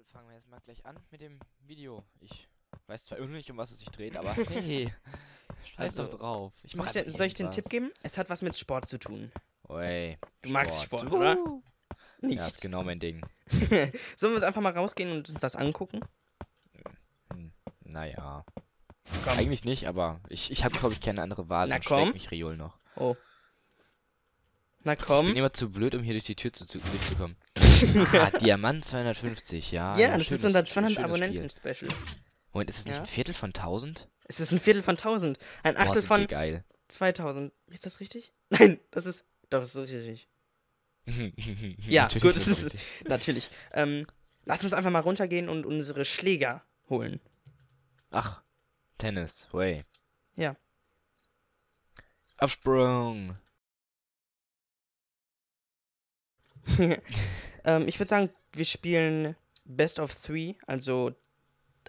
gut, fangen wir jetzt mal gleich an mit dem Video. Ich weiß zwar irgendwie nicht, um was es sich dreht, aber hey, scheiß also, doch drauf. Ich soll, ich, soll ich den Tipp geben? Es hat was mit Sport zu tun. Oi, du Sport. magst Sport, uh. oder? Nicht. Ja, ist genau mein Ding. Sollen wir uns einfach mal rausgehen und uns das angucken? Hm, naja. Komm. Eigentlich nicht, aber ich, ich habe, glaube ich, keine andere Wahl. Na Dann komm. mich Riol noch. Oh. Na komm. Ich bin immer zu blöd, um hier durch die Tür zu, durchzukommen ah, Diamant 250, ja. Ja, das ist unser 200 Abonnenten-Special. Moment, ist das nicht ja. ein Viertel von 1000? Es ist ein Viertel von 1000. Ein Achtel Boah, von geil. 2000. Ist das richtig? Nein, das ist. Doch, das ist richtig. ja, natürlich gut, das ist. Richtig. Natürlich. Ähm, lass uns einfach mal runtergehen und unsere Schläger holen. Ach, Tennis, way. Ja. Absprung. Ähm, ich würde sagen, wir spielen Best of Three, also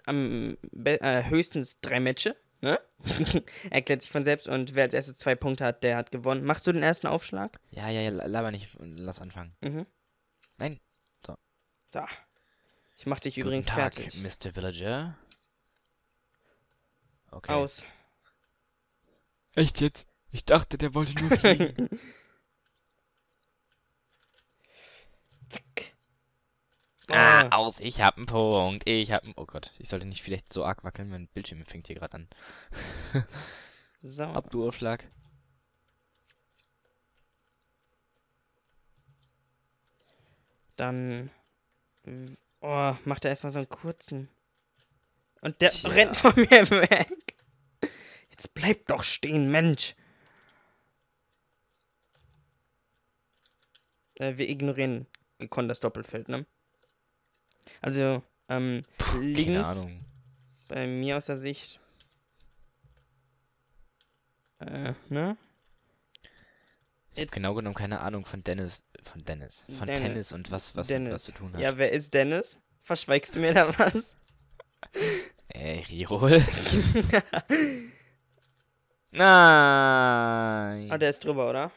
am äh, höchstens drei Matches. Ne? Erklärt sich von selbst und wer als erstes zwei Punkte hat, der hat gewonnen. Machst du den ersten Aufschlag? Ja, ja, ja, laber nicht. Lass anfangen. Mhm. Nein. So. So. Ich mach dich Guten übrigens Tag, fertig. Mr. Villager. Okay. Aus. Echt jetzt? Ich dachte, der wollte nur fliegen. Zack. Ah, ah, aus, ich hab einen Punkt. Ich hab einen. Oh Gott, ich sollte nicht vielleicht so arg wackeln, mein Bildschirm fängt hier gerade an. so. Ab, du Aufschlag. Dann. Oh, macht er erstmal so einen kurzen. Und der Tja. rennt von mir weg. Jetzt bleib doch stehen, Mensch. Äh, wir ignorieren gekonnt das Doppelfeld, ne? Also, ähm, Puh, links, bei mir aus der Sicht, äh, ne? Jetzt, genau genommen keine Ahnung von Dennis, von Dennis, von Dennis, Tennis und was, was Dennis. was zu tun hat. Ja, wer ist Dennis? Verschweigst du mir da was? Ey, Rirol. Nein. Ah, der ist drüber, oder?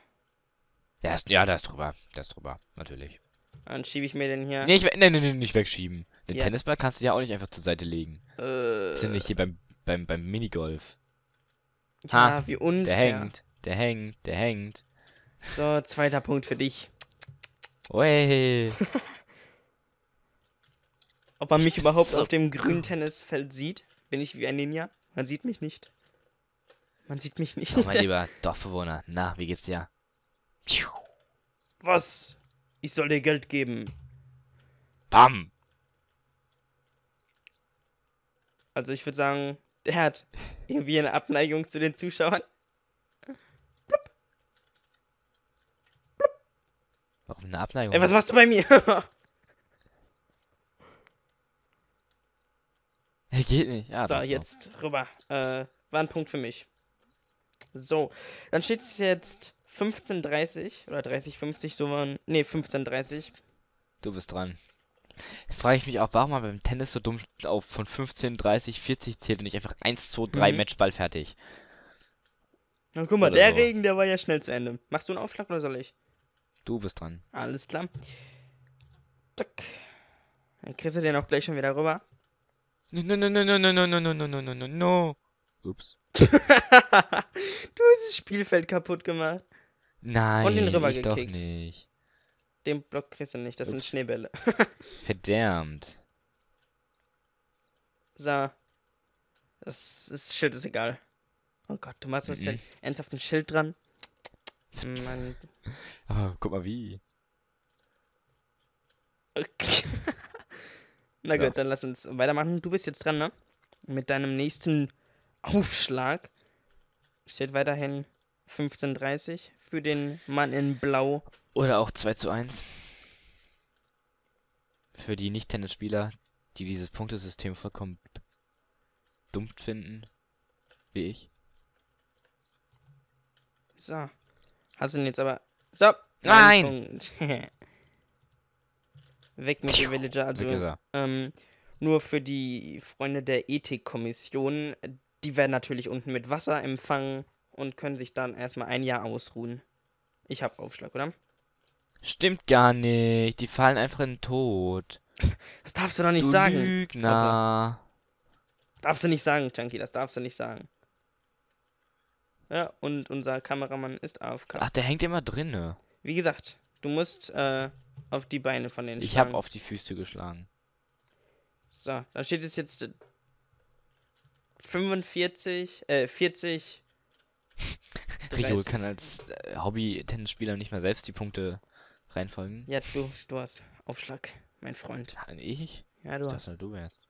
Der ist, ja, der ist drüber. Der ist drüber, natürlich. Dann schiebe ich mir den hier. Nee, ich, nee, nee, nee, nicht wegschieben. Den ja. Tennisball kannst du ja auch nicht einfach zur Seite legen. Äh. Ist ja nicht hier beim, beim, beim Minigolf. Ja, ha, wie unfair. Der hängt, der hängt, der hängt. So, zweiter Punkt für dich. Oh, Ui. Ob man mich überhaupt so auf dem grünen Tennisfeld sieht? Bin ich wie ein Ninja? Man sieht mich nicht. Man sieht mich nicht. Doch, mein lieber Dorfbewohner. Na, wie geht's dir? Was? Ich soll dir Geld geben. Bam. Also ich würde sagen, der hat irgendwie eine Abneigung zu den Zuschauern. Plup. Plup. Warum eine Abneigung? Ey, was machst du bei mir? hey, geht nicht. Ja, so, jetzt noch. rüber. Äh, war ein Punkt für mich. So, dann steht es jetzt 15.30 oder 30.50 so waren. Nee, 15.30. Du bist dran. Frage ich mich auch, warum man beim Tennis so dumm auf von 15, 40 zählt und nicht einfach 1, 2, 3 mhm. Matchball fertig. Na guck mal, oder der so. Regen, der war ja schnell zu Ende. Machst du einen Aufschlag oder soll ich? Du bist dran. Alles klar. Zack. Dann kriegst du den auch gleich schon wieder rüber. No, no, no, no, no, no, no, no, no, no, no, no, no. Ups. du hast das Spielfeld kaputt gemacht. Nein. Und ihn rübergekickt. Doch nicht. Den Block kriegst du nicht, das Ups. sind Schneebälle. Verdammt. So. Das, das Schild ist egal. Oh Gott, du machst jetzt mm -mm. ernsthaft ein Schild dran. Mann. Oh, guck mal wie. Okay. Na ja. gut, dann lass uns weitermachen. Du bist jetzt dran, ne? Mit deinem nächsten Aufschlag steht weiterhin 15:30 für den Mann in Blau. Oder auch 2 zu 1. Für die Nicht-Tennisspieler, die dieses Punktesystem vollkommen dumm finden, wie ich. So. Hast du ihn jetzt aber. So! Nein! Weg mit dem Villager. Also, ähm, nur für die Freunde der Ethikkommission. Die werden natürlich unten mit Wasser empfangen und können sich dann erstmal ein Jahr ausruhen. Ich habe Aufschlag, oder? Stimmt gar nicht. Die fallen einfach in den Tod. Das darfst du doch nicht du sagen. Lügner. Darfst du nicht sagen, Chunky, das darfst du nicht sagen. Ja, und unser Kameramann ist AFK. Ach, der hängt immer drin, ne? Wie gesagt, du musst äh, auf die Beine von den Ich habe auf die Füße geschlagen. So, dann steht es jetzt 45, äh, 40 Rio kann als äh, Hobby-Tennisspieler nicht mal selbst die Punkte reinfolgen. Ja, du, du hast Aufschlag, mein Freund. Ja, ich? Ja, du ich hast. Halt du wärst.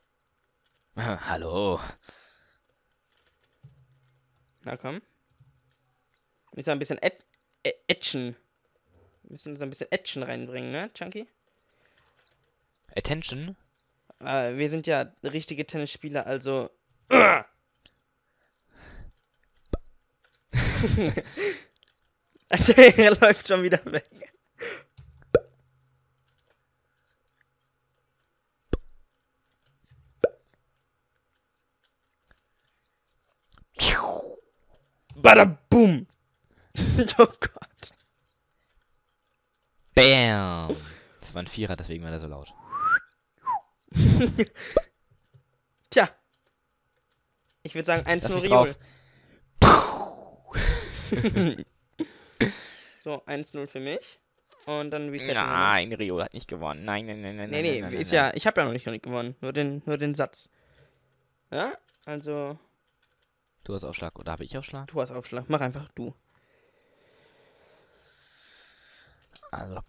Hallo. Na komm. Jetzt mal ein bisschen Ed Action. Wir müssen uns ein bisschen Action reinbringen, ne, Chunky? Attention? Äh, wir sind ja richtige Tennisspieler, also. also er läuft schon wieder weg. Bada boom. oh Gott. Bam! Das war ein Vierer, deswegen war der so laut. Tja. Ich würde sagen, eins nur Riol. so, 1-0 für mich. Und dann reset. Nein, Rio hat nicht gewonnen. Nein, nein, nein, nein. Nee, nee, nein, nein, ist nein. ja, ich habe ja noch nicht, noch nicht gewonnen. Nur den, nur den Satz. Ja, also. Du hast Aufschlag oder habe ich Aufschlag? Du hast Aufschlag. Mach einfach du. Also.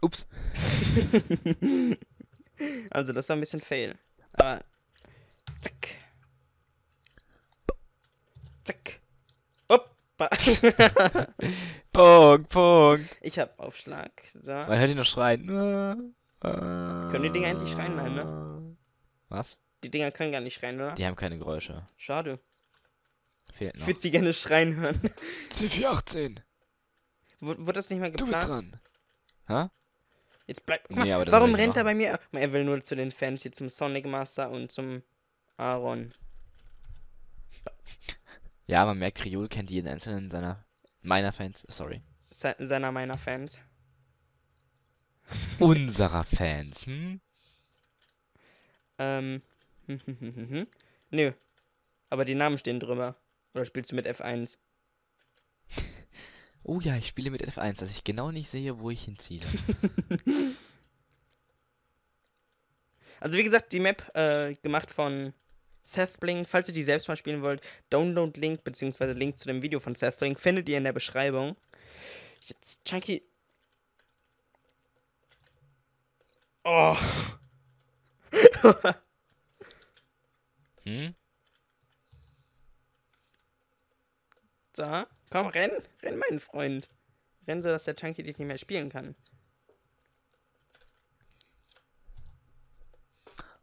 Ups. also, das war ein bisschen fail. Aber. Zack. Zack. Punkt, Punkt. Ich hab Aufschlag. So. Man hört ihn noch schreien. Können die Dinger endlich schreien? Nein, ne? Was? Die Dinger können gar nicht schreien, oder? Die haben keine Geräusche. Schade. Fehlt noch. Ich würde sie gerne schreien hören. C418. Wurde das nicht mal geplant? Du bist dran. Hä? Jetzt bleibt. Nee, warum rennt er bei mir? Er will nur zu den Fans hier zum Sonic Master und zum Aaron. Ja, man merkt, Kriol kennt jeden einzelnen seiner meiner Fans. Sorry. Se seiner meiner Fans. Unserer Fans, hm? Ähm. Hm, hm, hm, Nö. Aber die Namen stehen drüber. Oder spielst du mit F1? Oh ja, ich spiele mit F1, dass ich genau nicht sehe, wo ich hinziele. also wie gesagt, die Map äh, gemacht von Seth Blink. Falls ihr die selbst mal spielen wollt, Download Link bzw. Link zu dem Video von Seth Blink findet ihr in der Beschreibung. Jetzt, Chunky. Oh. hm? So, komm, renn. Renn, mein Freund. Renn so, dass der Chunky dich nicht mehr spielen kann.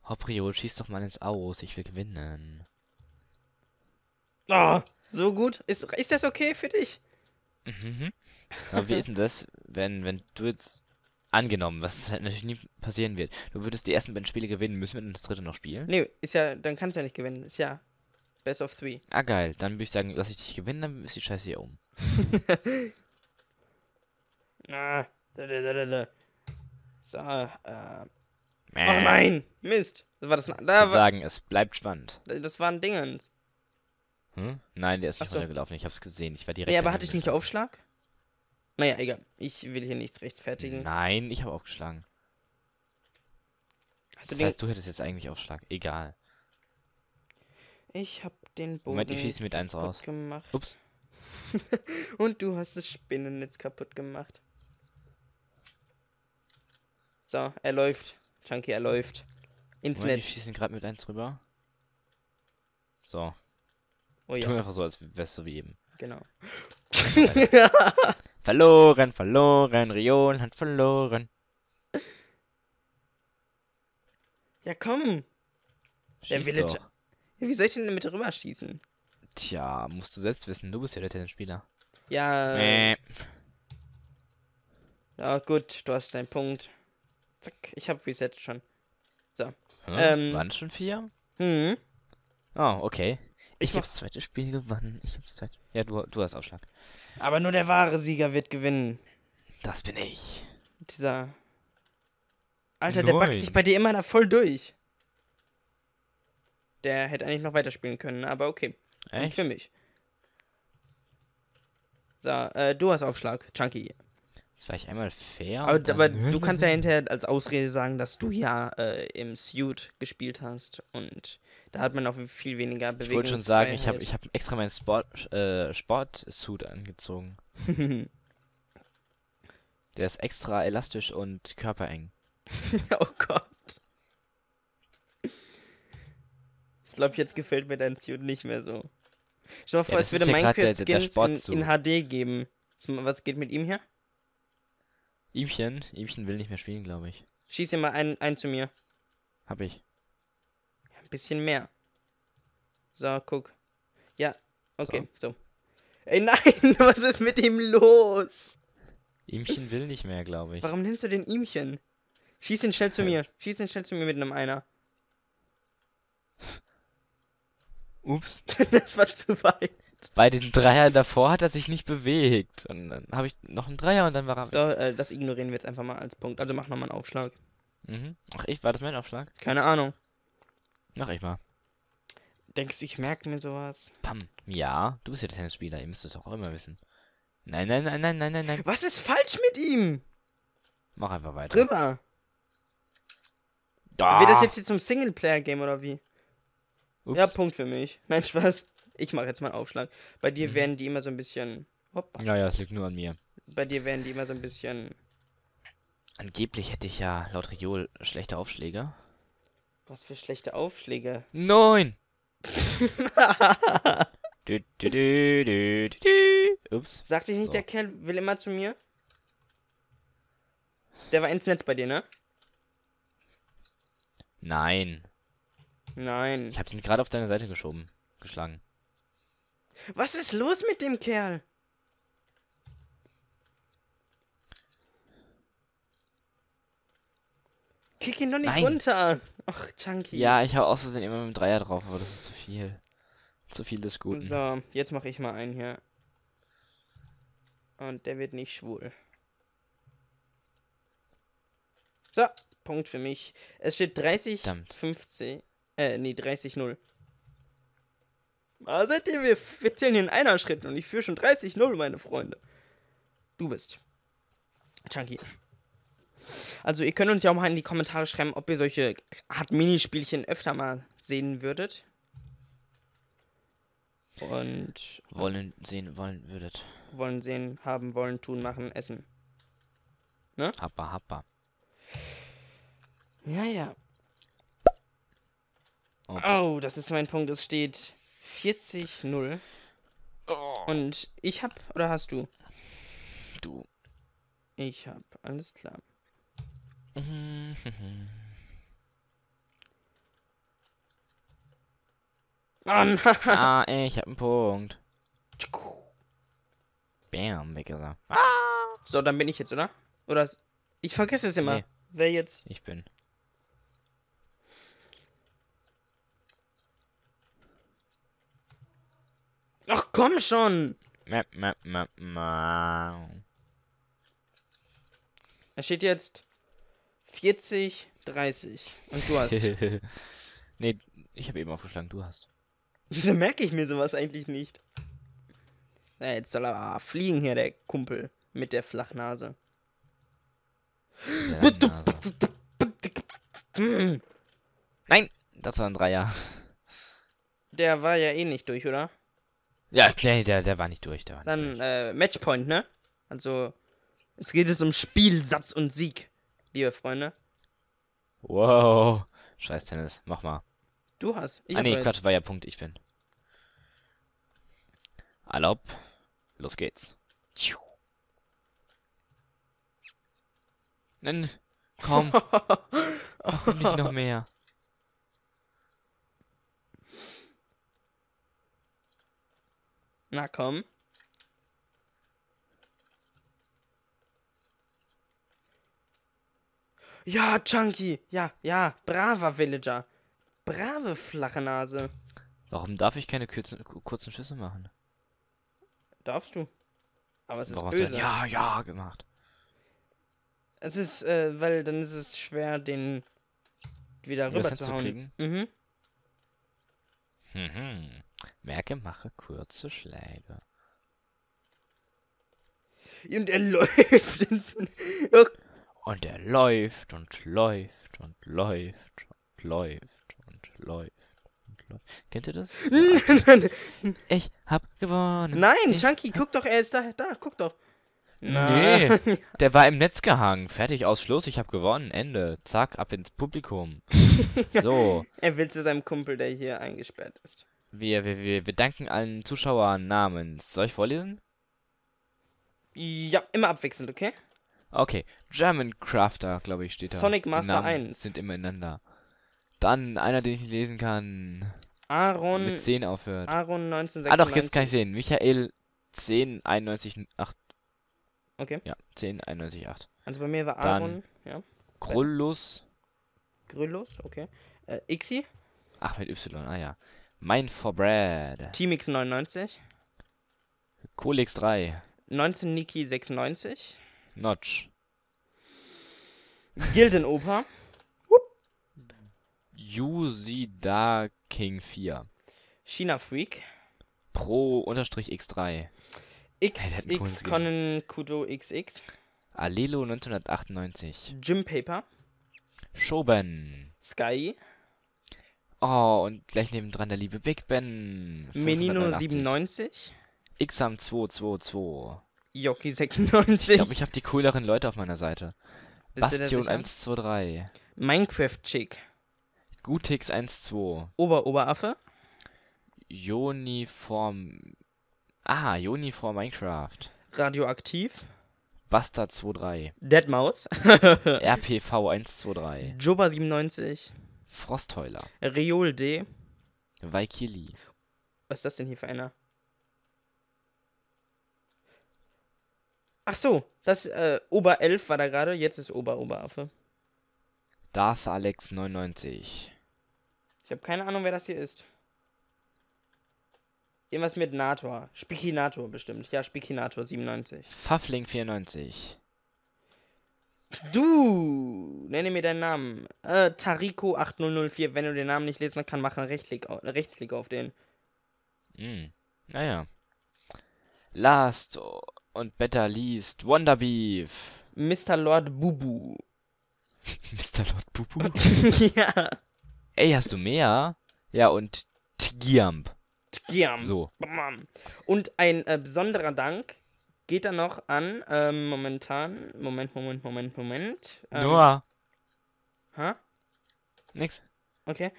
Hopriol, schieß doch mal ins Aus. Ich will gewinnen. Ah, oh, so gut. Ist, ist das okay für dich? Mhm. Aber wie ist denn das, wenn, wenn du jetzt angenommen, was halt natürlich nie passieren wird, du würdest die ersten beiden Spiele gewinnen, müssen wir dann das dritte noch spielen? Nee, ist ja, dann kannst du ja nicht gewinnen. Ist ja Best of Three. Ah, geil. Dann würde ich sagen, lass ich dich gewinnen, dann ist die Scheiße hier um. ah, da, da, da, da. So, äh. Oh nein, Mist. War das ein, da ich würde sagen, es bleibt spannend. Das war ein Dingens. Hm? Nein, der ist nicht so. runtergelaufen. Ich hab's gesehen. Ich war direkt. Nee, aber hatte ich nicht Aufschlag? Naja, egal. Ich will hier nichts rechtfertigen. Nein, ich habe aufgeschlagen. Hast das du heißt, du hättest jetzt eigentlich Aufschlag. Egal. Ich hab den Boden. Moment, ich schieße mit eins raus. Gemacht. Ups. Und du hast das Spinnennetz kaputt gemacht. So, er läuft. Chunky, er läuft. Ins Moment, Netz. Ich schieße ihn gerade mit eins rüber. So. Oh ja. Tu einfach so, als wärst du wie eben. Genau. verloren, verloren, Rion hat verloren. Ja, komm. Schieß der Villager. Ja, wie soll ich denn in rüber schießen? Tja, musst du selbst wissen. Du bist ja der Tennisspieler. Ja. Äh. Ja, gut, du hast deinen Punkt. Zack, ich habe Reset schon. So. Hm, ähm, waren schon vier? Mhm. Oh, okay. Ich, ich habe zweite Spiel gewonnen. Ich hab's zweite. Ja, du, du hast Aufschlag. Aber nur der wahre Sieger wird gewinnen. Das bin ich. Dieser. Alter, Neun. der backt sich bei dir immer da voll durch. Der hätte eigentlich noch weiterspielen können, aber okay. Echt? Und für mich. So, äh, du hast Aufschlag, Chunky. Das war ich einmal fair. Aber, aber du kannst ja hinterher als Ausrede sagen, dass du ja äh, im Suit gespielt hast und da hat man auch viel weniger Bewegung. Ich wollte schon sagen, ich habe ich hab extra meinen Sport, äh, Sportsuit angezogen. Der ist extra elastisch und körpereng. oh Gott. Ich glaube, jetzt gefällt mir dein Suit nicht mehr so. Stell dir vor, ja, es würde Minecraft-Skins in, in, HD geben. Was geht mit ihm hier? Ibchen? Ibchen will nicht mehr spielen, glaube ich. Schieß dir mal einen, einen zu mir. Hab ich. ein bisschen mehr. So, guck. Ja, okay, so. so. Ey, nein, was ist mit ihm los? Ihmchen will nicht mehr, glaube ich. Warum nennst du den Ihmchen? Schieß ihn schnell zu halt. mir. Schieß ihn schnell zu mir mit einem Einer. Ups. das war zu weit. Bei den Dreiern davor hat er sich nicht bewegt. Und dann habe ich noch einen Dreier und dann war er. So, äh, das ignorieren wir jetzt einfach mal als Punkt. Also mach nochmal einen Aufschlag. Mhm. Ach, ich? War das mein Aufschlag? Keine Ahnung. Mach ich mal. Denkst du, ich merke mir sowas? Pam. Ja, du bist ja der Tennisspieler. Ihr müsst es doch auch immer wissen. Nein, nein, nein, nein, nein, nein, nein. Was ist falsch mit ihm? Mach einfach weiter. Rüber. Da. Ah. Wird das jetzt hier zum Singleplayer-Game oder wie? Ups. Ja, Punkt für mich. Nein, Spaß. Ich mache jetzt mal einen Aufschlag. Bei dir mhm. werden die immer so ein bisschen. Hoppa. Ja, ja, es liegt nur an mir. Bei dir werden die immer so ein bisschen. Angeblich hätte ich ja laut Riol schlechte Aufschläge. Was für schlechte Aufschläge? Nein! du, du, du, du, du, du. Ups. Sag dich nicht, so. der Kerl will immer zu mir? Der war ins Netz bei dir, ne? Nein. Nein. Ich habe ihn gerade auf deine Seite geschoben, geschlagen. Was ist los mit dem Kerl? Kick ihn doch nicht Nein. runter. Ach, Chunky. Ja, ich habe aus Versehen immer mit dem Dreier drauf, aber das ist zu viel. Zu viel des Guten. So, jetzt mache ich mal einen hier. Und der wird nicht schwul. So, Punkt für mich. Es steht 30, Verdammt. 50, äh, nee, 30, 0. Aber seid ihr, wir, wir zählen in einer Schritt und ich führe schon 30-0, meine Freunde. Du bist. Chunky. Also ihr könnt uns ja auch mal in die Kommentare schreiben, ob ihr solche Art Minispielchen öfter mal sehen würdet. Und. Wollen sehen, wollen würdet. Wollen sehen, haben, wollen, tun, machen, essen. Ne? Happa, happa. Ja, ja. Okay. Oh, das ist mein Punkt. Es steht 40-0. Oh. Und ich hab, oder hast du? Du. Ich hab, alles klar. Mann. ah, ich hab einen Punkt. Bam, weg ist er. Ah. So, dann bin ich jetzt, oder? Oder? Ich vergesse es immer. Nee. Wer jetzt? Ich bin. Komm schon! Er steht jetzt 40, 30. Und du hast. nee, ich habe eben aufgeschlagen, du hast. Wieso merke ich mir sowas eigentlich nicht? Ja, jetzt soll er fliegen hier, der Kumpel. Mit der Flachnase. Hm. Nein, das war ein Dreier. Der war ja eh nicht durch, oder? Ja, nee, der, der war nicht durch. Der war nicht Dann durch. Äh, Matchpoint, ne? Also, es geht jetzt um Spielsatz und Sieg, liebe Freunde. Wow. Scheiß Tennis, mach mal. Du hast. Ich ah, nee, Quatsch, war ja Punkt, ich bin. Erlaub. Los geht's. Nein, komm. Ach, nicht noch mehr. Na komm. Ja, Chunky. Ja, ja. Braver Villager. Brave flache Nase. Warum darf ich keine kurzen, kurzen Schüsse machen? Darfst du. Aber es Warum ist böse. Ja, ja gemacht. Es ist, äh, weil dann ist es schwer, den wieder rüber zu hauen. Mhm. Mhm. Merke, mache kurze Schläge. Und er läuft ins. und er läuft und läuft und läuft und läuft und läuft. Und läuft. Kennt ihr das? Nein, nein, nein. Ich hab gewonnen. Nein, ich Chunky, guck doch, er ist da, da, guck doch. Nee, der war im Netz gehangen. Fertig, aus Schluss, ich hab gewonnen. Ende. Zack, ab ins Publikum. so. Er will zu seinem Kumpel, der hier eingesperrt ist. Wir, wir, wir, wir danken allen Zuschauern namens. Soll ich vorlesen? Ja, immer abwechselnd, okay? Okay. German Crafter, glaube ich, steht da. Sonic Master Namen 1. sind immer ineinander. Dann einer, den ich nicht lesen kann. Aaron. Mit 10 aufhört. Aaron 1996. Ah doch, jetzt kann ich sehen. Michael 10918. Okay. Ja, 10918. Also bei mir war Aaron, Dann ja. Grullus. Grullus, okay. Äh, Ixi. Ach, mit Y, ah ja. Mine for Bread. Team 99 Coolix 3. 19 Niki 96. Notch. Gildenoper. Yusida King 4. China Freak. Pro-X3. XX Conan Kudo XX. Alelo 1998. Jim Paper. Shoben. Sky. Oh, und gleich nebendran der liebe Big Ben. Menino97. Xam222. Yoki96. Ich glaube, ich habe die cooleren Leute auf meiner Seite. Bastion123. Minecraft-Chick. Gutix12. Ober-Oberaffe. Joniform. Ah, Uniform Minecraft. Radioaktiv. Bastard 23 Deadmaus. RPV123. Joba97. Frostheuler. Reol D. Vaikili. Was ist das denn hier für einer? Ach so, das äh, Oberelf war da gerade, jetzt ist Ober-Oberaffe. Darth Alex 99. Ich habe keine Ahnung, wer das hier ist. Irgendwas mit Nator. Spikinator bestimmt. Ja, Spikinator 97. Pfaffling 94. Du, nenne mir deinen Namen. Äh, Tariko8004. Wenn du den Namen nicht lesen kannst, mach einen Rechtsklick, Rechtsklick auf den. Hm, naja. Last und Better least, Wonder Beef. Mr. Lord Bubu. Mr. Lord Bubu? ja. Ey, hast du mehr? Ja, und Tgiamp. Tgiamp. So. Und ein äh, besonderer Dank geht dann noch an, ähm, momentan, Moment, Moment, Moment, Moment. Ähm, Noah. Hä? Nix. Okay.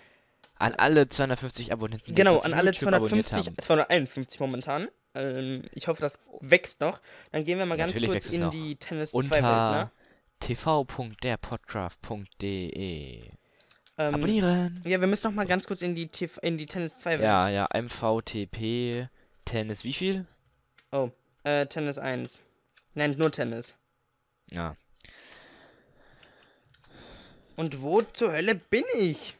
An alle 250 Abonnenten. Genau, an alle 250, 251 momentan. Ähm, ich hoffe, das wächst noch. Dann gehen wir mal ganz kurz in noch. die Tennis 2 Welt, ne? tv.derpodcraft.de ähm, Abonnieren! Ja, wir müssen noch mal ganz kurz in die, TV, in die Tennis 2 Welt. Ja, ja, MVTP Tennis wie viel? Oh, äh, Tennis 1. Nein, nur Tennis. Ja. Und wo zur Hölle bin ich?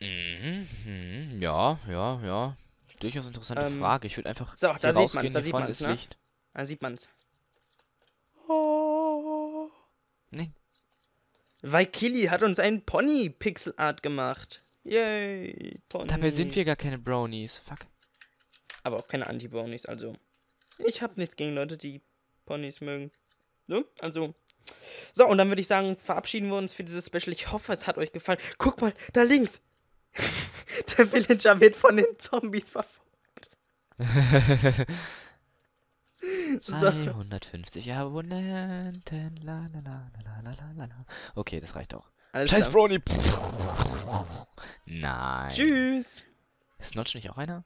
Mhm, mhm. ja, ja, ja. Durchaus interessante ähm, Frage. Ich würde einfach. So, da sieht man es, ne? da sieht man es. Ne? Da sieht man es. Oh. Nein. Vaikili hat uns einen Pony Pixel Art gemacht. Yay, Ponys. Dabei sind wir gar keine Brownies. Fuck. Aber auch keine Anti-Brownies, also. Ich habe nichts gegen Leute, die Ponys mögen. So, also. So, und dann würde ich sagen, verabschieden wir uns für dieses Special. Ich hoffe, es hat euch gefallen. Guck mal, da links. Der Villager wird von den Zombies verfolgt. 250 Abonnenten. La, la, la, la, la, la, la. Okay, das reicht auch. Alles Scheiß Brony. Nein. Tschüss. Ist nicht auch einer?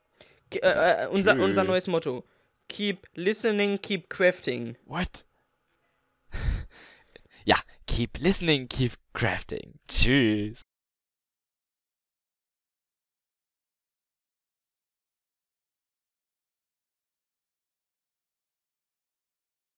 G äh, äh, unser, unser neues Motto keep listening, keep crafting. What? ja, keep listening, keep crafting. Tschüss.